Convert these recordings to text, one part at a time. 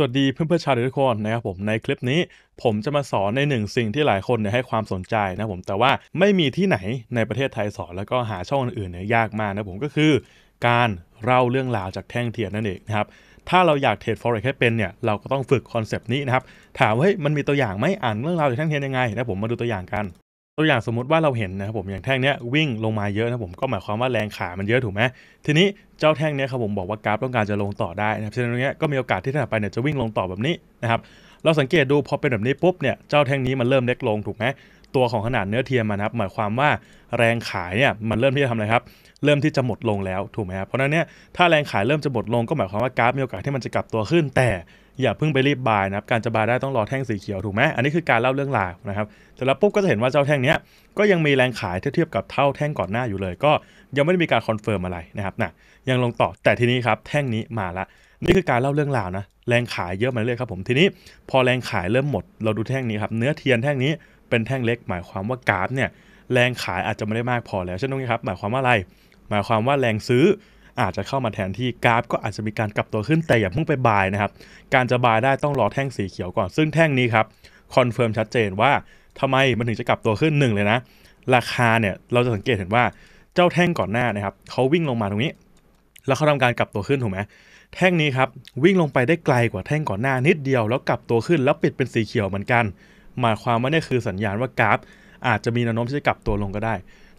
สวัสดีเพื่อนเพื่อชาวทุกคนนะครับผมในคลิปนี้ผมจะมาสอนในหนึ่งสิ่งที่หลายคนเนี่ยให้ความสนใจนะผมแต่ว่าไม่มีที่ไหนในประเทศไทยสอน แล้วก็หาช่องอื่นเนี่ยยากมากนะผมก็คือการเล่าเรื่องราวจากแท่งเทียนนั่นเองนะครับถ้าเราอยากเทรด forex ให้เป็นเนี่ยเราก็ต้องฝึกคอนเซปต์นี้นะครับถามว่าเฮ้ยมันมีตัวอย่างไหมอ่านเรื่องราวจากแท่งเทียนยังไงนะผมมาดูตัวอย่างกันตัวอย่างสมมติว่าเราเห็นนะครับผมอย่างแท่งนี้วิ่งลงมาเยอะนะผมก็หมายความว่าแรงขามันเยอะถูกไหมทีนี้เจ้าแท่งนี้ครับผมบอกว่ากราฟต้องการจะลงต่อได้นะครับฉะนั้นตรงเนี้ยก็มีโอกาสที่ถ้ดไปเนี่ยจะวิ่งลงต่อแบบนี้นะครับเราสังเกตดูพอเป็นแบบนี้ปุ๊บเนี่ยเจ้าแท่งนี้มันเริ่มเล็กลงถูกไหมตัวของขนาดเนื้อเทียมมันครับหมายความว่าแรงขายเนี่ยมันเริ่มที่จะทำอะไรครับเริ่มที่จะหมดลงแล้วถูกไหมครับเพราะนั้นเนี่ยถ้าแรงขายเริ่มจะหมดลงก็หมายความว่ากราฟมีโอกาสที่มันจะกลับตัวขึ้นแต่อย่าเพิ่งไปรีบบายนะครับ การจะบายได้ต้องรอแท่งสีเขียวถูกไหมอันนี้คือการเล่าเรื่องราวนะครับ แต่แล้วปุ๊บก็จะเห็นว่าเจ้าแท่งนี้ก็ยังมีแรงขายเทียบกับเท่าแท่งก่อนหน้าอยู่เลย ก็ ยังไม่ได้มีการคอนเฟิร์มอะไรนะครับนะยังลงต่อ แต่ทีนี้ครับแท่งนี้มาละ นี่คือการเล่าเรื่องราวนะ แรงขายเยอะมาเรื่อยครับ ผม ทีนี้พอแรงขายเริ่มหมดเราดูแท่งนี้ครับ เนื้อเทียนแท่งนี้เป็นแท่งเล็ก หมายความว่ากราฟ เนี่ยแรงขายอาจจะไม่ได้มากพอแล้วเช่นตรงนี้ครับหมายความว่าอะไร หมายความว่าแรงซื้ออาจจะเข้ามาแทนที่กราฟก็อาจจะมีการกลับตัวขึ้นแต่อย่าเพิ่งไปบายนะครับ การจะบายได้ต้องรอแท่งสีเขียวก่อนซึ่งแท่งนี้ครับคอนเฟิร์มชัดเจนว่าทำไมมันถึงจะกลับตัวขึ้น1เลยนะราคาเนี่ยเราจะสังเกตเห็นว่าเจ้าแท่งก่อนหน้านะครับเขาวิ่งลงมาตรงนี้ แล้วเขาทำการกลับตัวขึ้นถูกไหมแท่งนี้ครับวิ่งลงไปได้ไกลกว่าแท่งก่อนหน้า นิดเดียวแล้วกลับตัวขึ้นแล้วปิดเป็นสีเขียวเหมือนกันหมายความว่านี่คือสัญญาณว่ากราฟ อาจจะมีแนวโน้มที่จะกลับตัวลงก็ได้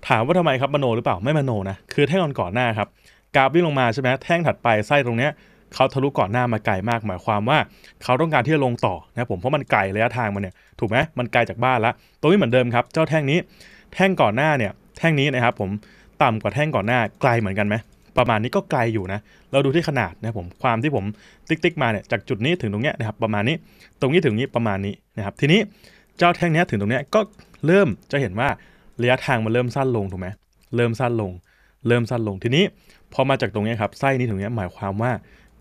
ถามว่าทำไมครับมโนหรือเปล่าไม่มโนนะคือแท่งก่อนหน้าครับกราฟวิ่งลงมาใช่ไหมแท่งถัดไป ไส้ตรงเนี้ยเขาทะลุก่อนหน้ามาไกลมาก หมายความว่าเขาต้องการที่จะลงต่อนะผม เพราะมันไกลระยะทางมันเนี่ย ถูกไหมมันไกลจากบ้านละ ตรงนี้เหมือนเดิมครับ เจ้าแท่งนี้ แท่งก่อนหน้าเนี่ย แท่งนี้นะครับผม ต่ำกว่าแท่งก่อนหน้า ไกลเหมือนกันไหม ประมาณนี้ก็ไกลอยู่นะ เราดูที่ขนาดนะผม ความที่ผมติ๊กติ๊กมาเนี่ย จากจุดนี้ถึงตรงเนี้ยนะครับ ประมาณนี้ ตรงนี้ถึงนี้ประมาณนี้นะครับ ทีนี้เจ้าแท่งนี้ถึงตรงเนี้ยก็เริ่มจะเห็นว่าระยะทางมันเริ่มสั้นลงถูกไหม เริ่มสั้นลง เริ่มสั้นลงทีนี้พอมาจากตรงนี้ครับ ไส้นี้ถึงนี้หมายความว่า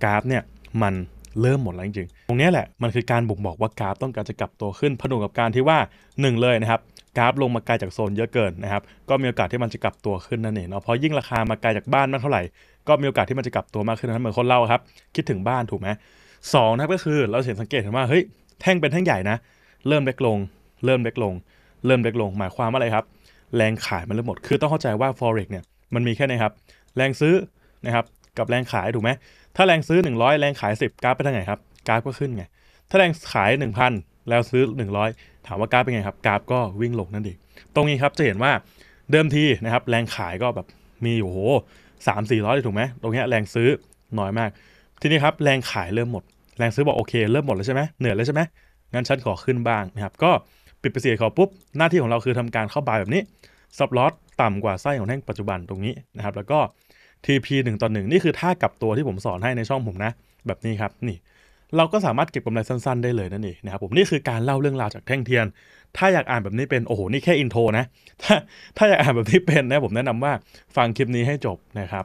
กราฟเนี่ยมันเริ่มหมดแล้วจริงๆตรงนี้แหละ มันคือการบ่งบอกว่ากราฟต้องการจะกลับตัวขึ้น ผนวกกับการที่ว่า1เลยนะครับกราฟลงมาไกลจากโซนเยอะเกินนะครับ ก็มีโอกาสที่มันจะกลับตัวขึ้นนั่นเองเนาะเพราะยิ่งราคามาไกลจากบ้านมากเท่าไหร่ก็มีโอกาสที่มันจะกลับตัวมากขึ้นนั้นเหมือนคนเล่าครับ คิดถึงบ้านถูกไหมสองนะก็คือเราเห็นสังเกตเห็นว่าเฮ้ยแท่งเป็นแท่งใหญ่นะเริ่มเล็กลงเริ่มเล็กลง เริ่มเล็กลงหมายความว่าอะไรครับแรงขายมันเริ่มหมดคือต้องเข้าใจว่า forex เนี่ยมันมีแค่นีครับแรงซื้อนะครับกับแรงขายถูกไหมถ้าแรงซื้อ 100 แรงขาย 10กราฟไปทางไหนครับกราฟก็ขึ้นไง ถ้าแรงขาย 1,000 แล้วซื้อ 100 ถามว่ากราฟเป็นไงครับกราฟก็วิ่งลงนั่นเองตรงนี้ครับจะเห็นว่าเดิมทีนะครับ แรงขายก็แบบมีอยู่โหสามสี่ร้อยเลยถูกไหมตรงนี้แรงซื้อน้อยมาก ทีนี้ครับแรงขายเริ่มหมดแรงซื้อบอกโอเคเริ่มหมดแล้วใช่ไหมเหนื่อยแล้วใช่ไหมงั้นฉันขอขึ้นบ้างนะครับก็ปิดไปเสียขอปุ๊บ หน้าที่ของเราคือทำการเข้าบายแบบนี้สปลอตต่ำกว่าไส้ของแท่งปัจจุบันตรงนี้นะครับ แล้วก็ TP 1ต่อ1นี่คือท่ากลับตัวที่ผมสอนให้ในช่องผมนะ แบบนี้ครับนี่ เราก็สามารถเก็บกำไรสั้นๆ ได้เลยนั่นเองนะครับผมนี่คือการเล่าเรื่องราวจากแท่งเทียน ถ้าอยากอ่านแบบนี้เป็นโอ้โห นี่แค่อินโทรนะ ถ้าถ้าอยากอ่านแบบนี้เป็นนะผมแนะนำว่าฟังคลิปนี้ให้จบนะครับ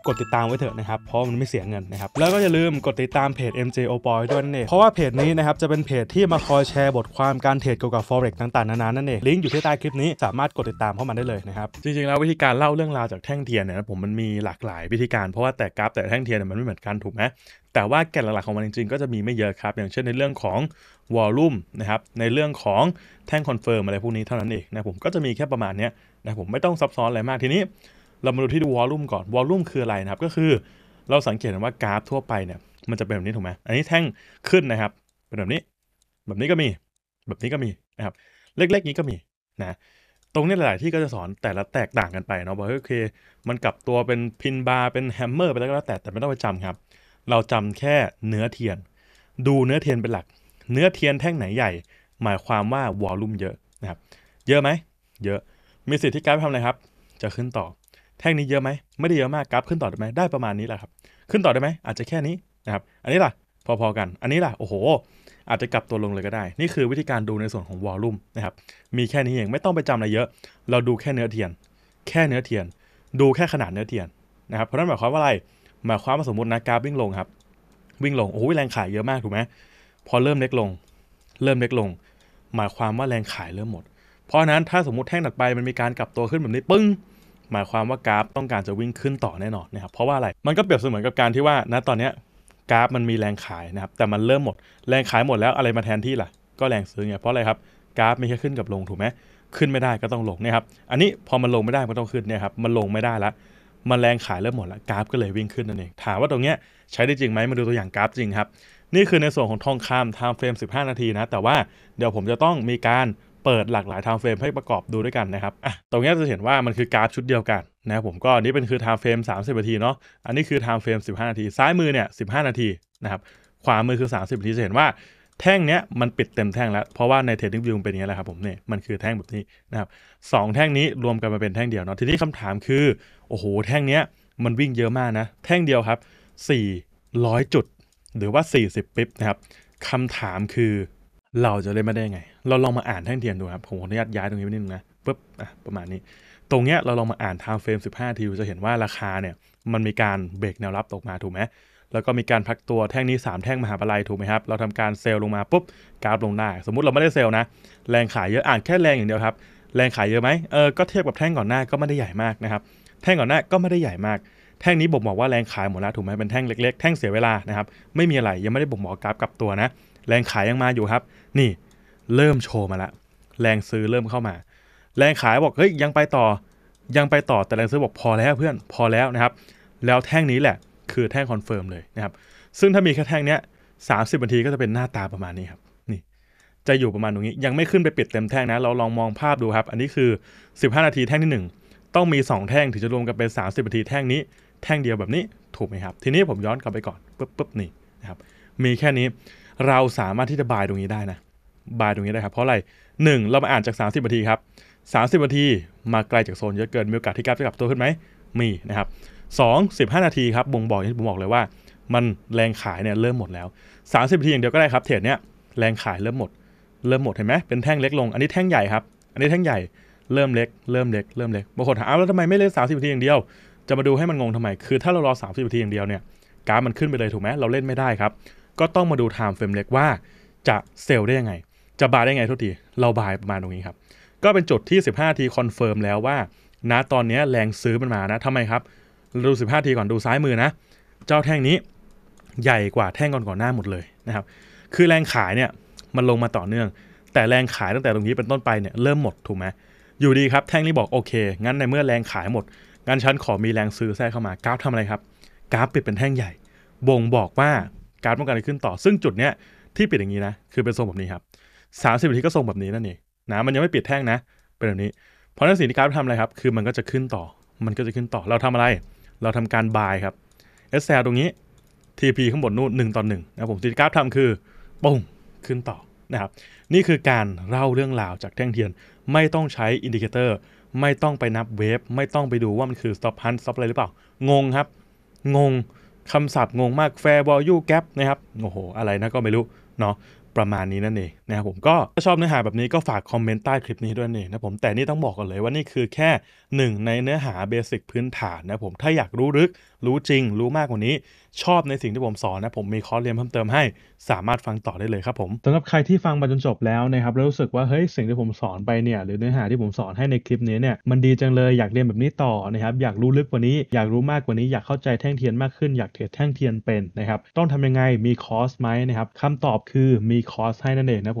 กดติดตามไว้เถอะนะครับ เพราะมันไม่เสียเงินนะครับ แล้วก็อย่าลืมกดติดตาม เพจ MJ o p o y ด้วยนั่นเองเพราะว่าเพจนี้นะครับจะเป็นเพจที่มาคอยแชร์บทความการเทรดเกี่ยวกับ forex ต่าง ๆ นานา นั่นเอง ลิงก์อยู่ที่ใต้คลิปนี้ สามารถกดติดตามเข้ามาได้เลยนะครับ จริง ๆ แล้ววิธีการเล่าเรื่องราวจากแท่งเทียนเนี่ยผมมันมีหลากหลายวิธีการ เพราะว่าแต่กราฟแต่แท่งเทียนมันไม่เหมือนกันถูกไหมแต่ว่าแก่นหลักๆของมันจริงๆ ก็จะมีไม่เยอะครับ อย่างเช่นในเรื่องของวอลลุ่มนะครับ ในเรื่องของแท่งคอนเฟิร์มอะไรพวกนี้เท่านั้นเองนะผมก็จะมีแค่ประมาณนี้นะผมไม่ต้องซับซ้อนอะไรมากทีนี้เรามาดูที่ดูวอลลุ่มก่อน วอลลุ่มคืออะไรนะครับ ก็คือเราสังเกตเห็นว่ากราฟทั่วไปเนี่ย มันจะเป็นแบบนี้ ถูกไหม อันนี้แท่งขึ้นนะครับ เป็นแบบนี้ แบบนี้ก็มี แบบนี้ก็มีนะครับ เล็กๆนี้ก็มีนะ ตรงนี้หลายๆ ที่ก็จะสอนแต่ละแตกต่างกันไปเนาะบอกโอเค มันกลับตัวเป็นพินบาร์เป็นแฮมเมอร์ไปแล้วก็แล้วแต่ แต่ไม่ต้องไปจำครับ เราจำแค่เนื้อเทียน ดูเนื้อเทียนเป็นหลัก เนื้อเทียนแท่งไหนใหญ่ หมายความว่าวอลลุ่มเยอะนะครับ เยอะไหมเยอะ มีสิทธิ์ที่กราฟทำอะไรครับ จะขึ้นต่อแท่งนี้เยอะไหมไม่ได้เยอะมากกราฟขึ้นต่อได้ไหมได้ประมาณนี้แหละครับ ขึ้นต่อได้ไหมอาจจะแค่นี้นะครับ อันนี้ล่ะพอๆกันอันนี้ล่ะโอ้โห อาจจะกลับตัวลงเลยก็ได้ นี่คือวิธีการดูในส่วนของวอลลุ่มนะครับมีแค่นี้เองไม่ต้องไปจำอะไรเยอะ เราดูแค่เนื้อเทียน แค่เนื้อเทียน ดูแค่ขนาดเนื้อเทียนนะครับเพราะนั่นหมายความว่าอะไรหมายความว่าสมมตินะกราฟวิ่งลงครับวิ่งลงโอ้โหแรงขายเยอะมากถูกไหมพอเริ่มเล็กลง เริ่มเล็กลง หมายความว่าแรงขายเริ่มหมด เพราะนั้นถ้าสมมติแท่งถัดไปมันมีการกลับตัวขึ้นแบบนี้ปึ้งหมายความว่ากราฟต้องการจะวิ่งขึ้นต่อแน่นอนนะครับเพราะว่าอะไรมันก็เปรียบเสมือนกับการที่ว่า ณตอนนี้กราฟมันมีแรงขายนะครับแต่มันเริ่มหมดแรงขายหมดแล้วอะไรมาแทนที่ล่ะก็แรงซื้อไงเพราะอะไรครับกราฟไม่แค่ขึ้นกับลงถูกไหม ขึ้นไม่ได้ก็ต้องลงนะครับอันนี้พอมันลงไม่ได้ก็ต้องขึ้นเนี่ยครับมันลงไม่ได้ละมันแรงขายเริ่มหมดแล้วกราฟก็เลยวิ่งขึ้นนั่นเอง ถามว่าตรงเนี้ยใช้ได้จริงไหมมาดูตัวอย่างกราฟจริงครับนี่คือในส่วนของทองคำไทม์เฟรม15 นาทีนะแต่ว่าเดี๋ยวผมจะต้องมีการเปิดหลากหลายไทม์เฟรมให้ประกอบดูด้วยกันนะครับตรงนี้จะเห็นว่ามันคือกราฟชุดเดียวกันนะครับผมก็อันนี้เป็นคือไทม์เฟรม30 นาทีเนาะ อันนี้คือไทม์เฟรม15 นาที ซ้ายมือเนี่ย15 นาทีนะครับ ขวามือคือ 30 นาทีจะเห็นว่าแท่งเนี้ยมันปิดเต็มแท่งแล้วเพราะว่าในเทรดดิ้งวิวเป็นอย่างนี้แหละครับผมเนี่ยมันคือแท่งแบบนี้นะครับสแท่งนี้รวมกันมาเป็นแท่งเดียวเนาะทีนี้คำถามคือโอ้โหแท่งเนี้ยมันวิ่งเยอะมากนะแท่งเดียวครับ400จุดหรือว่า 40ปิ๊บนะครับคำถามคือเราจะเล่นมาได้ไงเราลองมาอ่านแท่งเทียนดูครับ ผมขออนุญาตย้ายตรงนี้ไปนิดนึงนะปุ๊บอ่ะประมาณนี้ตรงเนี้ยเราลองมาอ่านไทม์เฟรม15ทีจะเห็นว่าราคาเนี่ย มันมีการเบรกแนวรับตกมาถูกไหมแล้วก็มีการพักตัวแท่งนี้ 3 แท่งมหาปลายถูกไหมครับ เราทำการเซลลงมาปุ๊บกราฟลงได้สมมติเราไม่ได้เซลนะ แรงขายเยอะอ่านแค่แรงอย่างเดียวครับ แรงขายเยอะไหมเออก็เทียบกับแท่งก่อนหน้าก็ไม่ได้ใหญ่มากนะครับแท่งก่อนหน้าก็ไม่ได้ใหญ่มากแท่งนี้บ่งบอกว่าแรงขายหมดแล้วถูกไหมเป็นแท่งเล็ก ๆแท่งเสียเวลานะครับไม่มีอะไรยังไม่ได้บ่งบอกกราฟกลับตัวนะ แรงขายยังมาอยู่ครับนี่เริ่มโชว์มาละแรงซื้อเริ่มเข้ามา แรงขายบอกเฮ้ยยังไปต่อ ยังไปต่อ แต่แรงซื้อบอกพอแล้วเพื่อน พอแล้วนะครับ แล้วแท่งนี้แหละคือแท่งคอนเฟิร์มเลยนะครับ ซึ่งถ้ามีแค่แท่งเนี้ยสานาทีก็จะเป็นหน้าตาประมาณนี้ครับ นี่จะอยู่ประมาณตรงนี้ ยังไม่ขึ้นไปปิดเต็มแท่งนะ เราลองมองภาพดูครับ อันนี้คือ 15 นาทีแท่งที่ 1 ต้องมี 2 แท่งถึงจะรวมกันเป็น 30นาทีแท่งนี้ แท่งเดียวแบบนี้ถูกไหมครับ ทีนี้ผมย้อนกลับไปก่อนปุ๊บปุ๊บนี่นะครับ มีแค่นี้เราสามารถที่จะบายตรงนี้ได้นะบายตรงนี้ได้ครับเพราะอะไรหนึ่งเรามาอ่านจาก 30นาทีครับ 30นาที มาไกลจากโซนเยอะเกินมีโอกาสที่กราฟจะกลับตัวขึ้นไหมมีนะครับสองสิบห้านาทีครับบ่งบอกอย่างที่ผมบอกเลยว่า มันแรงขายเนี่ย เริ่มหมดแล้ว 30นาทีอย่างเดียวก็ได้ครับเทรดเนี่ย แรงขายเริ่มหมดเริ่มหมดเห็นไหมเป็นแท่งเล็กลง อันนี้แท่งใหญ่ครับ อันนี้แท่งใหญ่เริ่มเล็กเริ่มเล็กเริ่มเล็กบางคนถามาแล้วทำไมไม่เล่น30นาทีอย่างเดียวจะมาดูให้มันงงทำไมคือถ้าเรารอ 30นาทีอย่างเดียวเนี่ยกราฟมันขึ้นไปเลยถูกไหมเราเล่นไม่ได้ครับก็ต้องมาดูไทม์เฟรมเล็กว่าจะเซลล์ได้ยังไงจะบายได้ไงทุกที เราบายประมาณตรงนี้ครับ ก็เป็นจุดที่15ที คอนเฟิร์มแล้วว่า ณ ตอนนี้แรงซื้อมันมานะทำไมครับ ดู15ทีก่อนดูซ้ายมือนะ เจ้าแท่งนี้ใหญ่กว่าแท่งก่อนก่อนหน้าหมดเลยนะครับ คือแรงขายเนี่ยมันลงมาต่อเนื่อง แต่แรงขายตั้งแต่ตรงนี้เป็นต้นไปเนี่ยเริ่มหมดถูกไหมอยู่ดีครับแท่งนี้บอกโอเค งั้นในเมื่อแรงขายหมด งั้นฉันขอมีแรงซื้อแทรกเข้ามา กราฟทำอะไรครับ กราฟ ปิดเป็นแท่งใหญ่ บ่งบอกว่ากราฟต้องการขึ้นต่อ ซึ่งจุดเนี้ยที่ปิดอย่างนี้นะคือเป็นทรงแบบนี้ครับสามสิบนาทีก็ทรงแบบนี้นั่นเองนะมันยังไม่เปลี่ยนแท่งนะ เป็นแบบนี้เพราะนั้นสิ่งที่กราฟทำอะไรครับ คือมันก็จะขึ้นต่อมันก็จะขึ้นต่อ เราทำอะไร เราทำการบายครับเอสซ l ตรงนี้ทีพีข้างบนนู่นหนึ่งต่อหนึ่งนะผมสิ่งที่กราฟทำคือ ปุ้งขึ้นต่อนะครับนี่คือการเล่าเรื่องราวจากแท่งเทียน ไม่ต้องใช้อินดิเคเตอร์ไม่ต้องไปนับเวฟไม่ต้องไปดูว่ามันคือสต็อปฮันสต็อปอะไรหรือเปล่างงครับงงคำศัพท์งงมากแฟร์ v อลยูแกปนะครับโอ้โหอะไรนะก็ไม่รู้เนาะประมาณนี้นั่นเองนะครับผมก็ถ้าชอบเนื้อหาแบบนี้ก็ฝากคอมเมนต์ใต้คลิปนี้ด้วยนี่นะผมแต่นี่ต้องบอกก่อนเลยว่านี่คือแค่หนึ่งในเนื้อหาเบสิกพื้นฐานนะผมถ้าอยากรู้ลึกรู้จริง รู้มากกว่านี้ ชอบในสิ่งที่ผมสอนนะผมมีคอร์สเรียนเพิ่มเติมให้สามารถฟังต่อได้เลยครับผมสำหรับใครที่ฟังมาจนจบแล้วนะครับแล้วรู้สึกว่าเฮ้ยสิ่งที่ผมสอนไปเนี่ยหรือเนื้อหาที่ผมสอนให้ในคลิปนี้เนี่ยมันดีจังเลยอยากเรียนแบบนี้ต่อนะครับอยากรู้ลึกกว่านี้ อยากรู้มากกว่านี้ อยากเข้าใจแท่งเทียนมากขึ้นอยากเทรดแท่งเทียนเป็นนะครับต้องทำยังไงมีคอร์สไหมนะครับคาตอบคือมีคอร์สให้นั่นเองนะผม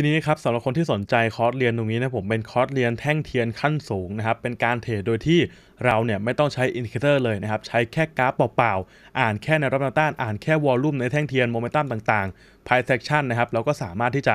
ทีนี้ครับ สำหรับคนที่สนใจคอร์สเรียนตรงนี้นะผมเป็นคอร์สเรียนแท่งเทียนขั้นสูงนะครับ เป็นการเทรดโดยที่เราเนี่ยไม่ต้องใช้อินดิเคเตอร์เลยนะครับ ใช้แค่กราฟเปล่าๆ อ่านแค่ในรับแนวต้าน อ่านแค่วอลลุ่มในแท่งเทียนโมเมนตัมต่างๆไพเซ็คชันนะครับเราก็สามารถที่จะ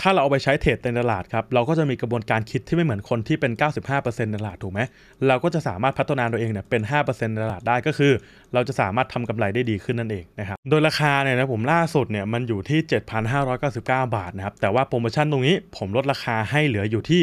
ถ้าเราเอาไปใช้เทรดในตลาดครับเราก็จะมีกระบวนการคิดที่ไม่เหมือนคนที่เป็น 95%ในตลาดถูกไหม เราก็จะสามารถพัฒนาตัวเองเนี่ยเป็น 5%ในตลาดได้ก็คือ เราจะสามารถทำกำไรได้ดีขึ้นนั่นเองนะครับโดยราคาเนี่ยนะผมล่าสุดเนี่ยมันอยู่ที่ 7,599 บาทนะครับแต่ว่าโปรโมชั่นตรงนี้ผมลดราคาให้เหลืออยู่ที่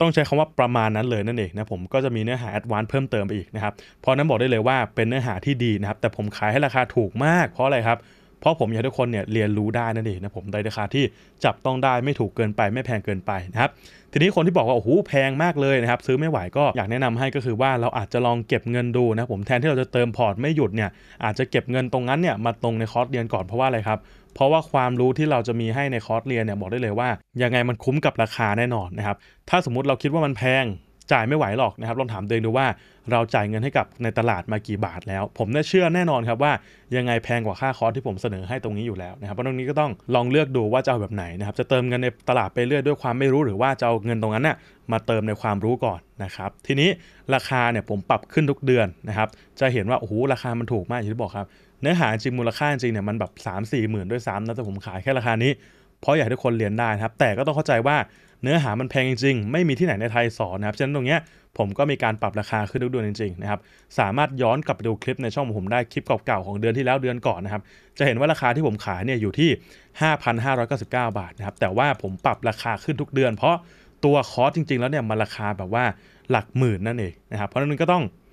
ต้องใช้คำว่าประมาณนั้นเลยนั่นเองนะผมก็จะมีเนื้อหาแอดวานซ์เพิ่มเติมไปอีกนะครับเพราะนั้นบอกได้เลยว่าเป็นเนื้อหาที่ดีนะครับแต่ผมขายให้ราคาถูกมาก เพราะอะไรครับเพราะผมอยากให้ทุกคนเนี่ยเรียนรู้ได้นั่นเองนะผมในราคาที่จับต้องได้ไม่ถูกเกินไป ไม่แพงเกินไปนะครับ ทีนี้คนที่บอกว่าโอ้โหแพงมากเลยนะครับซื้อไม่ไหวก็อยากแนะนำให้ก็คือว่าเราอาจจะลองเก็บเงินดูนะผมแทนที่เราจะเติมพอร์ตไม่หยุดเนี่ยอาจจะเก็บเงินตรงนั้นเนี่ยมาตรงในคอร์สเรียนก่อนเพราะว่าอะไรครับเพราะว่าความรู้ที่เราจะมีให้ใน คอร์สเรียนเนี่ยบอกได้เลยว่า ยังไงมันคุ้มกับราคาแน่นอนนะครับถ้าสมมติเราคิดว่ามันแพงจ่ายไม่ไหวหรอกนะครับลองถามตัวเองดูว่าเราจ่ายเงินให้กับในตลาดมากี่บาทแล้ว ผมน่เชื่อแน่นอนครับว่า ยังไงแพงกว่าค่าคอร์สที่ผมเสนอให้ตรงนี้อยู่แล้วนะครับเพราะตรงนี้ก็ต้องลองเลือกดูว่าจะเอาแบบไหนนะครับจะเติมเงินในตลาดไปเรื่อยด้วยความไม่รู้หรือว่าจะเอาเงินตรงนั้นนะ่ะมาเติมในความรู้ก่อนนะครับทีนี้ราคาเนี่ยผมปรับขึ้นทุกเดือนนะครับจะเห็นว่าโอ้โหราคามันถูกมากอย่างที่บอกครับเนื้อหาจริงมูลค่าจริงเนี่ยมันแบบ 3 4มสี่หมื่นด้วยซ้ำนะแต่ผมขายแค่ราคานี้ เพราะอยากให้ทุกคนเรียนได้นะครับแต่ก็ต้องเข้าใจว่าเนื้อหามันแพงจริงๆไม่มีที่ไหนในไทยสอนนะครับฉะนั้นตรงเนี้ยผมก็มีการปรับราคาขึ้นทุกเดือนจริงๆนะครับสามารถย้อนกลับไปดูคลิปในช่องของผม ได้คลิปเก่าๆของเดือนที่แล้วเดือนก่อนนะครับจะเห็นว่าราคาที่ผมขายเนี่ยอยู่ที่ 5,599 บาทนะครับแต่ว่าผมปรับราคาขึ้นทุกเดือน เพราะตัวคอร์สจริง ๆ แล้วเนี่ยมันราคาแบบว่าหลักหมื่นนั่นเองนะครับเพราะนั้นก็ต้อง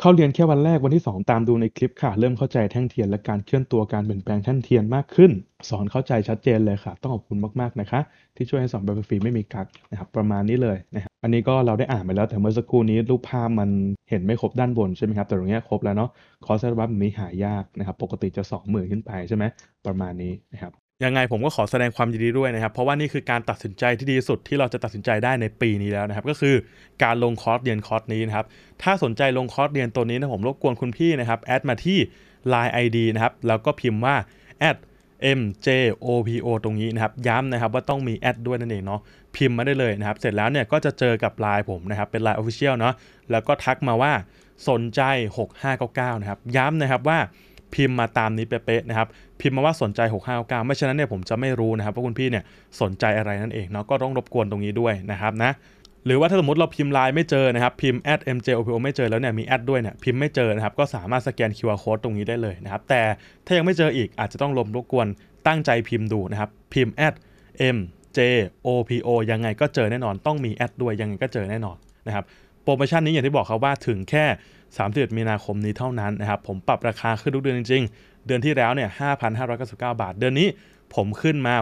เข้าเรียนแค่วันแรก วันที่ 2 ตามดูในคลิปค่ะ เริ่มเข้าใจแท่งเทียนและการเคลื่อนตัวการเปลี่ยนแปลงแท่งเทียนมากขึ้น สอนเข้าใจชัดเจนเลยค่ะ ต้องขอบคุณมากๆนะคะ ที่ช่วยให้สอนแบบฟรีไม่มีกักนะครับประมาณนี้เลยนะครับอันนี้ก็เราได้อ่านไปแล้วแต่เมื่อสักครู่นี้รูปภาพมันเห็นไม่ครบด้านบนใช่ไหมครับแต่ตรงนี้ครบแล้วเนาะคอร์สเซอร์บัฟนี้หายากนะครับปกติจะ2มื่นขึ้นไปใช่ไหมประมาณนี้นะครับยังไงผมก็ขอแสดงความยินดีด้วยนะครับ เพราะว่านี่คือการตัดสินใจที่ดีสุดที่เราจะตัดสินใจได้ในปีนี้แล้วนะครับ ก็คือการลงคอร์สเรียนคอร์สนี้นะครับ ถ้าสนใจลงคอร์สเรียนตัวนี้นะ ผมรบกวนคุณพี่นะครับแอดมาที่ Line ID นะครับแล้วก็พิมพ์ว่า mjopo ตรงนี้นะครับ ย้ำนะครับว่าต้องมีแอดด้วยนั่นเองเนาะพิมพ์มาได้เลยนะครับเสร็จแล้วเนี่ยก็จะเจอกับไลน์ผมนะครับเป็นไลน์ออฟฟิเชียลเนาะแล้วก็ทักมาว่าสนใจ6599นะครับย้ำนะครับว่าพิมพ์มาตามนี้เป๊ะๆนะครับพิมพ์มาว่าสนใจ6599ไม่ฉะนั้นเนี่ยผมจะไม่รู้นะครับว่าคุณพี่เนี่ยสนใจอะไรนั่นเองเนาะก็ต้องรบกวนตรงนี้ด้วยนะครับนะหรือว่าถ้าสมมติเราพิมพ์ไลน์ไม่เจอนะครับพิมพ์ mjopo ไม่เจอแล้วเนี่ยมีแอดด้วยเนี่ยพิมพ์ไม่เจอนะครับก็สามารถสแกน QR code ตรงนี้ได้เลยนะครับแต่ถ้ายังไม่เจออีกอาจจะต้องลมรบกวนตั้งใจพิมพ์ดูนะครับพิมพ์ mjopo ยังไงก็เจอแน่นอน ต้องมีแอดด้วยยังไงก็เจอแน่นอนนะครับโปรโมชั่นนี้อย่างที่บอกครับว่าถึงแค่31มีนาคมนี้เท่านั้นนะครับผมปรับราคาขึ้นทุกเดือนจริง ๆ เดือนที่แล้วเนี่ย5,599บาท เดือนนี้ผมขึ้นมา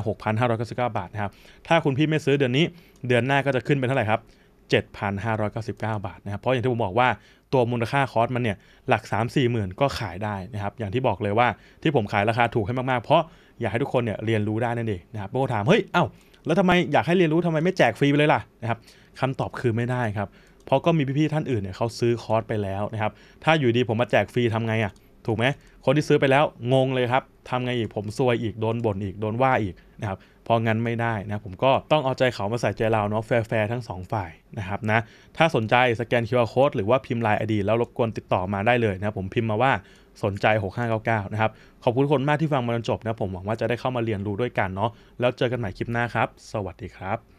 6,599 บาทนะครับถ้าคุณพี่ไม่ซื้อเดือนนี้เดือนหน้าก็จะขึ้นเป็นเท่าไหร่ครับ7,599 บาทนะครับเพราะอย่างที่ผมบอกว่าตัวมูลค่าคอร์สมันเนี่ยหลัก 3 4มสี่หมื่นก็ขายได้นะครับอย่างที่บอกเลยว่าที่ผมขายราคาถูกให้มากๆเพราะอยากให้ทุกคนเนี่ยเรียนรู้ได้นั่นเองนะครับบางคนถามเฮ้ยเอ้าแล้วทำไมอยากให้เรียนรู้ทำไมไม่แจกฟรีไปเลยล่ะนะครับคำตอบคือไม่ได้ครับเพราะก็มีพี่ ๆ ท่านอื่นเนี่ยเขาซื้อคอร์สไปแล้วนะครับถ้าอยู่ดีผมมาแจกฟรีทำไงอะ่ะถูกไหม คนที่ซื้อไปแล้วงงเลยครับทำไงอีก ผมซวยอีก โดนบ่นอีกโดนว่าอีกนะครับพองั้นไม่ได้นะ ผมก็ต้องเอาใจเขามาใส่ใจเราเนาะแฟร์ ๆ ทั้ง 2 ฝ่ายนะครับนะถ้าสนใจสแกน QR Code หรือว่าพิมพ์ไลน์อดี แล้วรบกวนติดต่อมาได้เลยนะผมพิมพ์มาว่าสนใจ6599นะครับขอบคุณคนมากที่ฟังมาจนจบนะผมหวังว่าจะได้เข้ามาเรียนรู้ด้วยกันเนาะแล้วเจอกันใหม่คลิปหน้าครับ สวัสดีครับ